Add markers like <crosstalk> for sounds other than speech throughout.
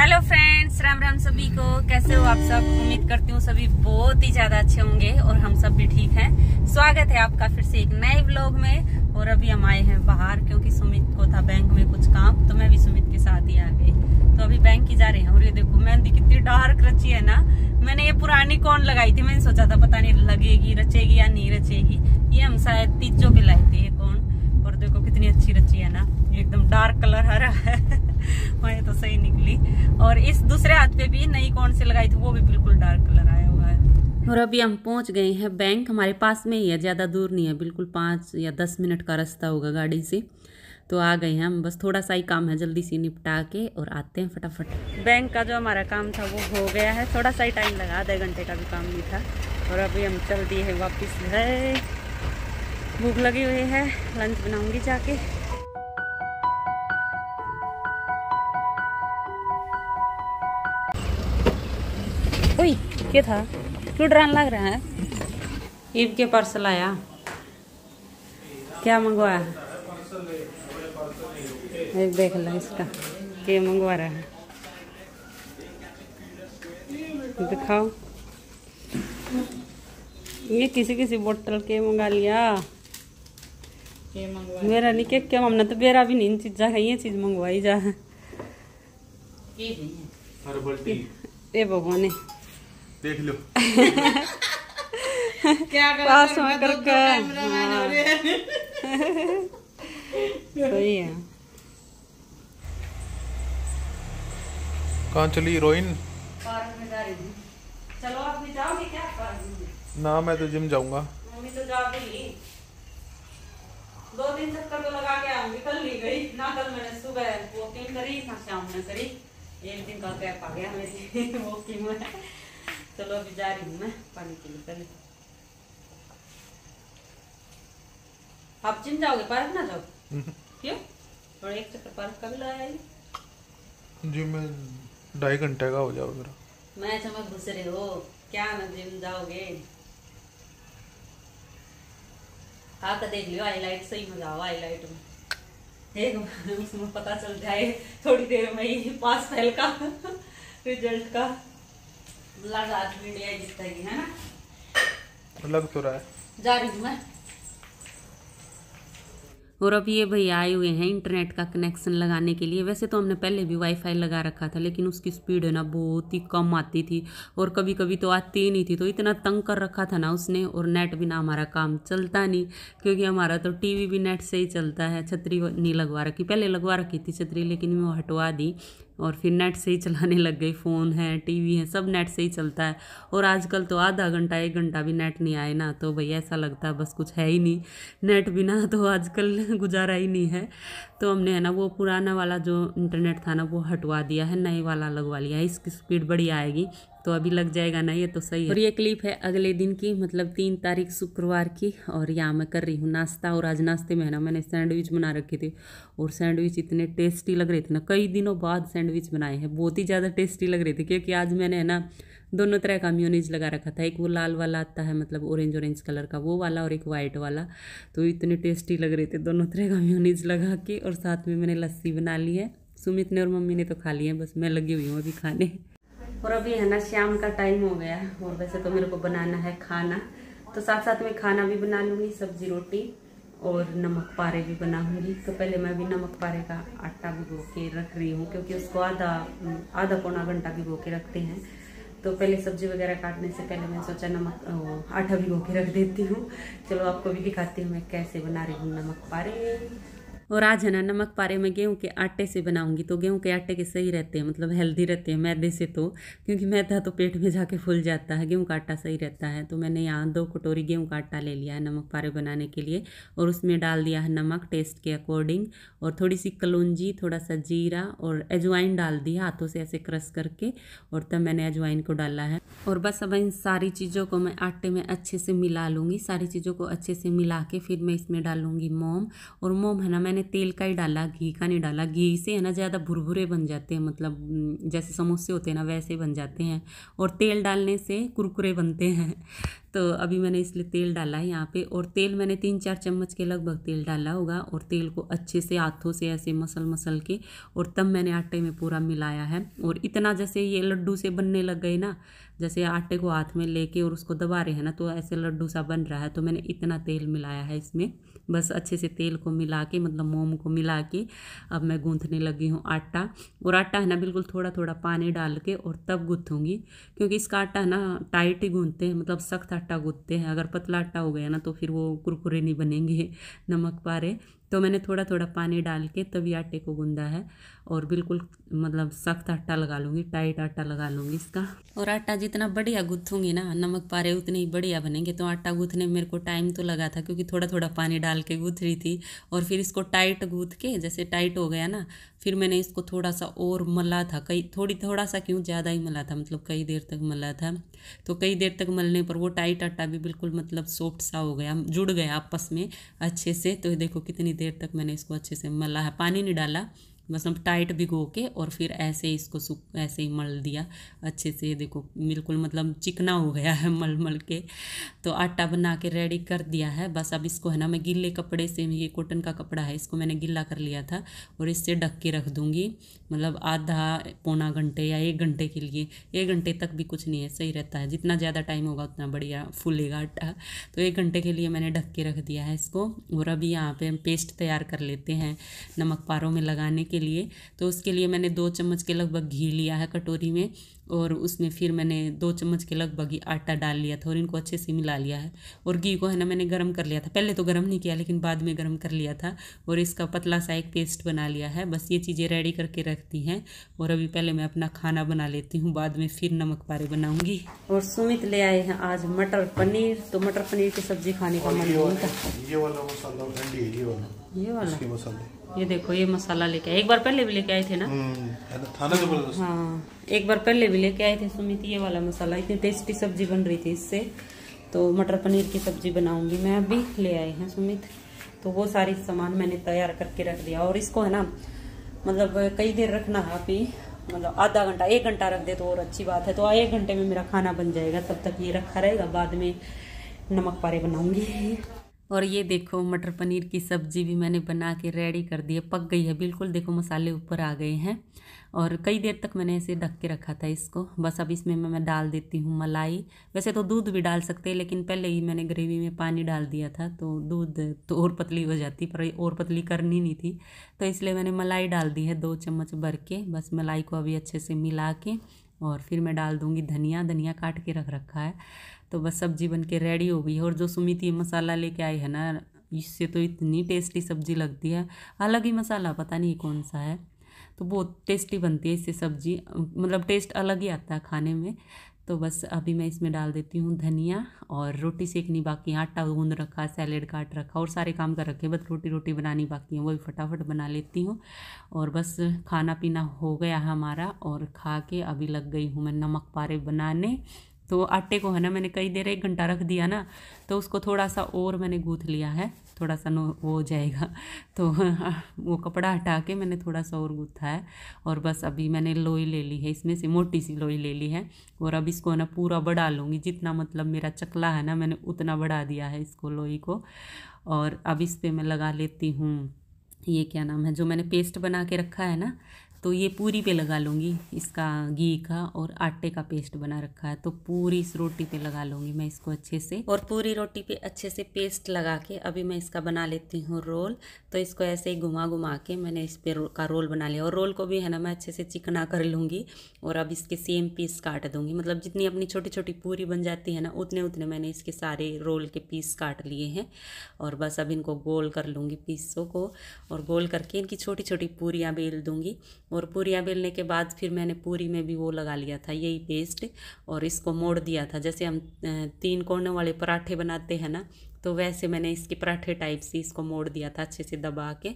Hello friends Ram Ram सभी को कैसे हो आप सब उम्मीद करती हूँ सभी बहुत ही ज्यादा अच्छे होंगे और हम सब भी ठीक हैं स्वागत है आपका फिर से एक नए ब्लॉग में और अभी हम आए हैं बाहर क्योंकि सुमित को था बैंक में कुछ काम तो मैं भी सुमित के साथ ही आ गई तो अभी बैंक ही जा रहे हैं और ये देखो मेहंदी कितनी डार्क रची है ना मैंने ये पुरानी कौन लगाई थी मैंने सोचा था पता नहीं लगेगी रचेगी या नहीं रचेगी ये हम शायद तीजों पे लाई थी ये कौन और देखो कितनी अच्छी रची है ना एकदम डार्क कलर हरा है वाली और इस दूसरे हाथ पे भी नई कौन सी लगाई थी वो भी बिल्कुल डार्क कलर आया हुआ है और अभी हम पहुंच गए हैं बैंक हमारे पास में ही है ज़्यादा दूर नहीं है बिल्कुल पाँच या दस मिनट का रास्ता होगा गाड़ी से तो आ गए हैं हम बस थोड़ा सा ही काम है जल्दी से निपटा के और आते हैं फटाफट बैंक का जो हमारा काम था वो हो गया है थोड़ा सा ही टाइम लगा आधे घंटे का भी काम नहीं था और अभी हम चल दिए हैं वापस घर भूख लगी हुई है लंच बनाऊंगी जाके क्या था क्यों डरान लग रहा है ईब के पार्सल आया क्या मंगवाया एक देख लो इसका ये मंगवा रहा है दिखाओ ये किसी किसी बोतल के मंगा लिया मेरा नहीं क्या क्या हमने तो बेरा भी नहीं चीज है ये चीज मंगवाई जा है ये भगवान है देख लो <laughs> क्या पास में करके सही है कहाँ चली हीरोइन चलो आप भी जाओगे क्या ना मैं तो जिम जाऊंगा मम्मी तो जाओगी दो दिन चक्कर तो लगा के आऊंगी कल नहीं गई ना कल मैंने सुबह वॉकिंग करी ना शाम में करी एक दिन कल कैप आ गया मेरी वॉकिंग में चलो अभी जा रही हूँ मैं पानी के लिए पहले आप जिम जाओगे पार्क ना जाओ हम्म। क्यों थोड़ा एक चक्कर पार्क का भी लगाया जिम में ढाई घंटे का हो जाओ मेरा मैं चमक घुस रहे हो क्या ना जिम जाओगे आकर हाँ, तो देख लियो हाईलाइट सही मजा आओ हाईलाइट में एक उसमें पता चल जाए थोड़ी देर में ही पास फेल का रिजल्ट <laughs> का है लग तो रहा है जा रही हूँ मैं और अब ये भैया आए हुए हैं इंटरनेट का कनेक्शन लगाने के लिए वैसे तो हमने पहले भी वाईफाई लगा रखा था लेकिन उसकी स्पीड है ना बहुत ही कम आती थी और कभी कभी तो आती ही नहीं थी तो इतना तंग कर रखा था ना उसने और नेट बिना हमारा काम चलता नहीं क्योंकि हमारा तो टीवी भी नेट से ही चलता है छतरी नहीं लगवा रखी पहले लगवा रखी थी छतरी लेकिन वो हटवा दी और फिर नेट से ही चलाने लग गई फ़ोन है टीवी है सब नेट से ही चलता है और आजकल तो आधा घंटा एक घंटा भी नेट नहीं आए ना तो भाई ऐसा लगता है बस कुछ है ही नहीं नेट बिना तो आजकल गुजारा ही नहीं है तो हमने है ना वो पुराना वाला जो इंटरनेट था ना वो हटवा दिया है नए वाला लगवा लिया है इसकी स्पीड बड़ी आएगी तो अभी लग जाएगा ना ये तो सही है और ये क्लिप है अगले दिन की मतलब तीन तारीख शुक्रवार की और यहाँ मैं कर रही हूँ नाश्ता और आज नाश्ते में है ना मैंने सैंडविच बना रखे थे और सैंडविच इतने टेस्टी लग रहे थे ना कई दिनों बाद सैंडविच बनाए हैं बहुत ही ज़्यादा टेस्टी लग रहे थे क्योंकि आज मैंने है ना दोनों तरह का म्यूनिज लगा रखा था एक वो लाल वाला आता है मतलब ऑरेंज ऑरेंज कलर का वो वाला और एक वाइट वाला तो इतने टेस्टी लग रहे थे दोनों तरह का म्यूनिज लगा के और साथ में मैंने लस्सी बना ली है सुमित ने और मम्मी ने तो खा ली है बस मैं लगी हुई हूँ अभी खाने और अभी है ना शाम का टाइम हो गया और वैसे तो मेरे को बनाना है खाना तो साथ साथ में खाना भी बना लूँगी सब्जी रोटी और नमक पारे भी बनाऊंगी तो पहले मैं भी नमक पारे का आटा भिगो के रख रही हूँ क्योंकि उसको आधा आधा पौना घंटा भिगो के रखते हैं तो पहले सब्जी वगैरह काटने से पहले मैं सोचा नमक आटा भिगो के रख देती हूँ चलो आपको भी दिखाती हूँ मैं कैसे बना रही हूँ नमक पारे और आज है ना नमक पारे में गेहूँ के आटे से बनाऊंगी तो गेहूँ के आटे के सही रहते हैं मतलब हेल्दी रहते हैं मैदे से तो क्योंकि मैदा तो पेट में जाके फूल जाता है गेहूँ का आटा सही रहता है तो मैंने यहाँ दो कटोरी गेहूँ का आटा ले लिया है नमक पारे बनाने के लिए और उसमें डाल दिया है नमक टेस्ट के अकॉर्डिंग और थोड़ी सी कलौजी थोड़ा सा जीरा और अजवाइन डाल दिया हाथों से ऐसे क्रश करके और तब मैंने अजवाइन को डाला है और बस अब इन सारी चीज़ों को मैं आटे में अच्छे से मिला लूँगी सारी चीज़ों को अच्छे से मिला के फिर मैं इसमें डालूँगी मोम और मोम है ना मैंने मैंने तेल का ही डाला घी का नहीं डाला घी से है ना ज़्यादा भुरभुरे बन जाते हैं मतलब जैसे समोसे होते हैं ना वैसे बन जाते हैं और तेल डालने से कुरकुरे बनते हैं तो अभी मैंने इसलिए तेल डाला है यहाँ पे और तेल मैंने तीन चार चम्मच के लगभग तेल डाला होगा और तेल को अच्छे से हाथों से ऐसे मसल मसल के और तब मैंने आटे में पूरा मिलाया है और इतना जैसे ये लड्डू से बनने लग गए ना जैसे आटे को हाथ में लेके और उसको दबा रहे हैं ना तो ऐसे लड्डू सा बन रहा है तो मैंने इतना तेल मिलाया है इसमें बस अच्छे से तेल को मिला के मतलब मोम को मिला के अब मैं गूँथने लगी हूँ आटा और आटा है ना बिल्कुल थोड़ा थोड़ा पानी डाल के और तब गूँथूँगी क्योंकि इसका आटा है ना टाइट ही गूँथते हैं मतलब सख्त आटा गूंथते हैं अगर पतला आटा हो गया ना तो फिर वो कुरकुरे नहीं बनेंगे नमक पारे तो मैंने थोड़ा थोड़ा पानी डाल के तभी आटे को गूंदा है और बिल्कुल मतलब सख्त आटा लगा लूँगी टाइट आटा लगा लूँगी इसका और आटा जितना बढ़िया गुथूँगी ना नमक पारे उतने ही बढ़िया बनेंगे तो आटा गूँथने में मेरे को टाइम तो लगा था क्योंकि थोड़ा थोड़ा पानी डाल के गूँथ रही थी और फिर इसको टाइट गूँथ के जैसे टाइट हो गया ना फिर मैंने इसको थोड़ा सा और मला था कई थोड़ी थोड़ा सा क्यों ज़्यादा ही मला था मतलब कई देर तक मला था तो कई देर तक मलने पर वो टाइट आटा भी बिल्कुल मतलब सॉफ्ट सा हो गया जुड़ गया आपस में अच्छे से तो देखो कितनी देर तक मैंने इसको अच्छे से मला है पानी नहीं डाला मतलब टाइट भिगो के और फिर ऐसे इसको सूख ऐसे ही मल दिया अच्छे से देखो बिल्कुल मतलब चिकना हो गया है मल मल के तो आटा बना के रेडी कर दिया है बस अब इसको है ना मैं गीले कपड़े से ये कॉटन का कपड़ा है इसको मैंने गीला कर लिया था और इससे ढक के रख दूँगी मतलब आधा पौना घंटे या एक घंटे के लिए एक घंटे तक भी कुछ नहीं है सही रहता है जितना ज़्यादा टाइम होगा उतना बढ़िया फूलेगा आटा तो एक घंटे के लिए मैंने ढक के रख दिया है इसको और अभी यहाँ पर हम पेस्ट तैयार कर लेते हैं नमक पारों में लगाने के लिए तो उसके लिए मैंने दो चम्मच के लगभग घी लिया है कटोरी में और उसमें फिर मैंने दो चम्मच के लगभग ही आटा डाल लिया था और इनको अच्छे से मिला लिया है और घी को है ना मैंने गर्म कर लिया था पहले तो गर्म नहीं किया लेकिन बाद में गर्म कर लिया था और इसका पतला सा एक पेस्ट बना लिया है बस ये चीज़ें रेडी करके रखती हैं और अभी पहले मैं अपना खाना बना लेती हूँ बाद में फिर नमक पारे बनाऊँगी और सुमित ले आए हैं आज मटर पनीर तो मटर पनीर की सब्जी खाने का मन नहीं ये वाला मसाला ये वाला ये वाला ये देखो ये मसाला लेके आए एक बार पहले भी लेके आए थे ना हम्म, थाना हाँ एक बार पहले भी लेके आए थे सुमित ये वाला मसाला इतनी टेस्टी सब्जी बन रही थी इससे तो मटर पनीर की सब्जी बनाऊंगी मैं अभी ले आई हैं सुमित तो वो सारी सामान मैंने तैयार करके रख दिया और इसको है ना मतलब कई देर रखना है अभी मतलब आधा घंटा एक घंटा रख दे तो और अच्छी बात है तो एक घंटे में मेरा खाना बन जाएगा तब तक ये रखा रहेगा बाद में नमक पारे बनाऊंगी और ये देखो मटर पनीर की सब्ज़ी भी मैंने बना के रेडी कर दी है पक गई है बिल्कुल देखो मसाले ऊपर आ गए हैं और कई देर तक मैंने इसे ढक के रखा था इसको बस अब इसमें मैं डाल देती हूँ मलाई वैसे तो दूध भी डाल सकते हैं लेकिन पहले ही मैंने ग्रेवी में पानी डाल दिया था तो दूध तो और पतली हो जाती पर और पतली करनी नहीं थी तो इसलिए मैंने मलाई डाल दी है दो चम्मच भर के बस मलाई को अभी अच्छे से मिला के और फिर मैं डाल दूँगी धनिया धनिया काट के रख रखा है तो बस सब्जी बन के रेडी हो गई और जो सुमित ये मसाला लेके आई है ना इससे तो इतनी टेस्टी सब्जी लगती है अलग ही मसाला पता नहीं कौन सा है तो बहुत टेस्टी बनती है इससे सब्जी मतलब टेस्ट अलग ही आता है खाने में तो बस अभी मैं इसमें डाल देती हूँ धनिया और रोटी सेकनी बाकी आटा गूंद रखा सैलेड काट रखा और सारे काम कर रखे बस रोटी रोटी बनानी बाकी है वो भी फटाफट बना लेती हूँ और बस खाना पीना हो गया हमारा और खा के अभी लग गई हूँ मैं नमक पारे बनाने तो आटे को है ना मैंने कई देर एक घंटा रख दिया ना तो उसको थोड़ा सा और मैंने गूँथ लिया है थोड़ा सा नो वो हो जाएगा <laughs> तो <laughs> वो कपड़ा हटा के मैंने थोड़ा सा और गूँथा है और बस अभी मैंने लोई ले ली है इसमें से मोटी सी लोई ले ली है और अब इसको ना पूरा बढ़ा लूँगी जितना मतलब मेरा चकला है ना मैंने उतना बढ़ा दिया है इसको लोई को और अब इस पर मैं लगा लेती हूँ ये क्या नाम है जो मैंने पेस्ट बना के रखा है ना तो ये पूरी पे लगा लूँगी इसका घी का और आटे का पेस्ट बना रखा है तो पूरी इस रोटी पे लगा लूँगी मैं इसको अच्छे से और पूरी रोटी पे अच्छे से पेस्ट लगा के अभी मैं इसका बना लेती हूँ रोल तो इसको ऐसे ही घुमा घुमा के मैंने इस पर का रोल बना लिया और रोल को भी है ना मैं अच्छे से चिकना कर लूँगी और अब इसके सेम पीस काट दूँगी मतलब जितनी अपनी छोटी छोटी पूरी बन जाती है ना उतने उतने मैंने इसके सारे रोल के पीस काट लिए हैं और बस अब इनको गोल कर लूँगी पीसों को और गोल करके इनकी छोटी छोटी पूरियाँ बेल दूँगी और पूरियाँ बेलने के बाद फिर मैंने पूरी में भी वो लगा लिया था यही पेस्ट और इसको मोड़ दिया था जैसे हम तीन कोने वाले पराठे बनाते हैं ना तो वैसे मैंने इसके पराठे टाइप से इसको मोड़ दिया था अच्छे से दबा के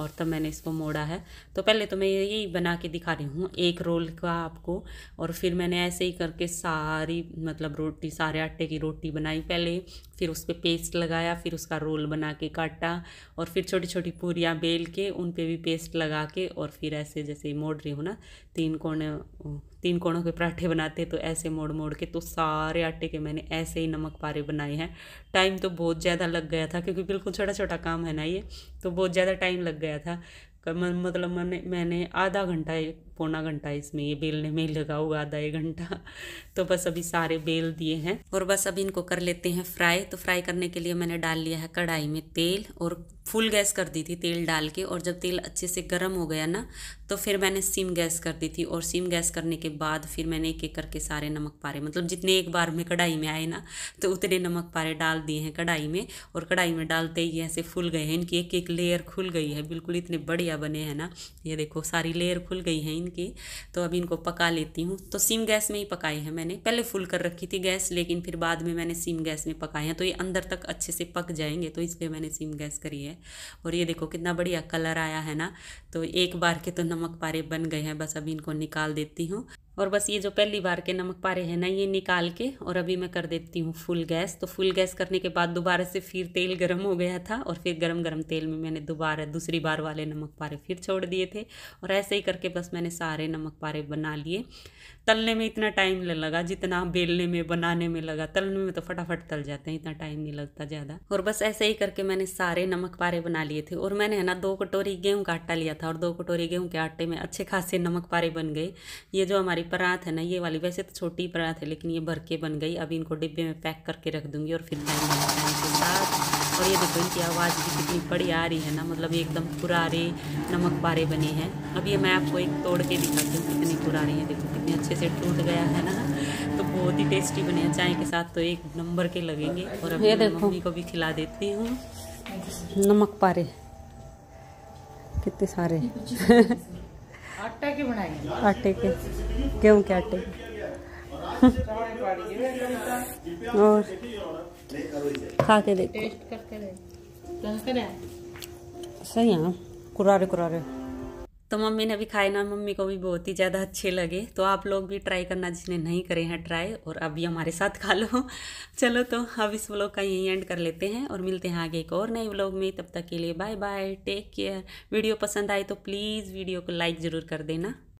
और तब मैंने इसको मोड़ा है तो पहले तो मैं यही बना के दिखा रही हूँ एक रोल का आपको और फिर मैंने ऐसे ही करके सारी मतलब रोटी सारे आटे की रोटी बनाई पहले फिर उस पर पे पेस्ट लगाया फिर उसका रोल बना के काटा और फिर छोटी छोटी पूरियाँ बेल के उन पर पे भी पेस्ट लगा के और फिर ऐसे जैसे मोड़ रही हूँ ना तीन कोने तीन कोणों के पराठे बनाते तो ऐसे मोड़ मोड़ के तो सारे आटे के मैंने ऐसे ही नमक पारे बनाए हैं टाइम तो बहुत ज़्यादा लग गया था क्योंकि बिल्कुल छोटा छोटा काम है ना ये तो बहुत ज़्यादा टाइम लग गया था मतलब मैंने मैंने आधा घंटा पौना घंटा इसमें ये बेलने में ही लगा हुआ आधा एक घंटा <laughs> तो बस अभी सारे बेल दिए हैं और बस अभी इनको कर लेते हैं फ्राई तो फ्राई करने के लिए मैंने डाल लिया है कढ़ाई में तेल और फुल गैस कर दी थी तेल डाल के और जब तेल अच्छे से गर्म हो गया ना तो फिर मैंने सिम गैस कर दी थी और सिम गैस करने के बाद फिर मैंने एक एक करके सारे नमक पारे मतलब जितने एक बार में कढ़ाई में आए ना तो उतने नमक पारे डाल दिए हैं कढ़ाई में और कढ़ाई में डालते ही ऐसे फुल गए हैं इनकी एक एक लेयर खुल गई है बिल्कुल इतने बढ़िया बने हैं ना ये देखो सारी लेयर खुल गई हैं के तो अभी इनको पका लेती हूँ तो सिम गैस में ही पकाई है मैंने पहले फुल कर रखी थी गैस लेकिन फिर बाद में मैंने सिम गैस में पकाए हैं तो ये अंदर तक अच्छे से पक जाएंगे तो इसलिए मैंने सिम गैस करी है और ये देखो कितना बढ़िया कलर आया है ना तो एक बार के तो नमक पारे बन गए हैं बस अभी इनको निकाल देती हूँ और बस ये जो पहली बार के नमक पारे हैं ना ये निकाल के और अभी मैं कर देती हूँ फुल गैस तो फुल गैस करने के बाद दोबारा से फिर तेल गर्म हो गया था और फिर गर्म गर्म तेल में मैंने दोबारा दूसरी बार वाले नमक पारे फिर छोड़ दिए थे और ऐसे ही करके बस मैंने सारे नमक पारे बना लिए तलने में इतना टाइम नहीं लगा जितना बेलने में बनाने में लगा तलने में तो फटाफट तल जाते हैं इतना टाइम नहीं लगता ज़्यादा और बस ऐसे ही करके मैंने सारे नमक पारे बना लिए थे और मैंने है ना दो कटोरी गेहूँ का आटा लिया था और दो कटोरी गेहूँ के आटे में अच्छे खासे नमक पारे बन गए ये जो हमारी परात है ना ये वाली वैसे तो छोटी परात है लेकिन ये भर के बन गई अभी इनको डिब्बे में पैक करके रख दूंगी और फिर टाइम और ये देखो इनकी आवाज़ भी कितनी बड़ी आ रही है ना मतलब एकदम पुरारे नमक पारे बने हैं अब ये मैं आपको एक तोड़ के दिखाती हूँ कितनी पुरानी है देखो कितने अच्छे अच्छे से टूट गया है ना तो बहुत ही टेस्टी बने चाय के साथ तो एक नंबर के लगेंगे और अभी मम्मी को भी खिला देती हूँ नमक पारे कितने सारे आटे के बनाए आटे के गेहूँ के आटे और खा के देखो सही है कुरारे कुरारे तो मम्मी ने भी खाए ना मम्मी को भी बहुत ही ज़्यादा अच्छे लगे तो आप लोग भी ट्राई करना जिसने नहीं करे हैं ट्राई और अभी हमारे साथ खा लो <laughs> चलो तो अब इस व्लॉग का यहीं एंड कर लेते हैं और मिलते हैं आगे एक और नए व्लॉग में तब तक के लिए bye bye take care video पसंद आए तो प्लीज़ वीडियो को लाइक ज़रूर कर देना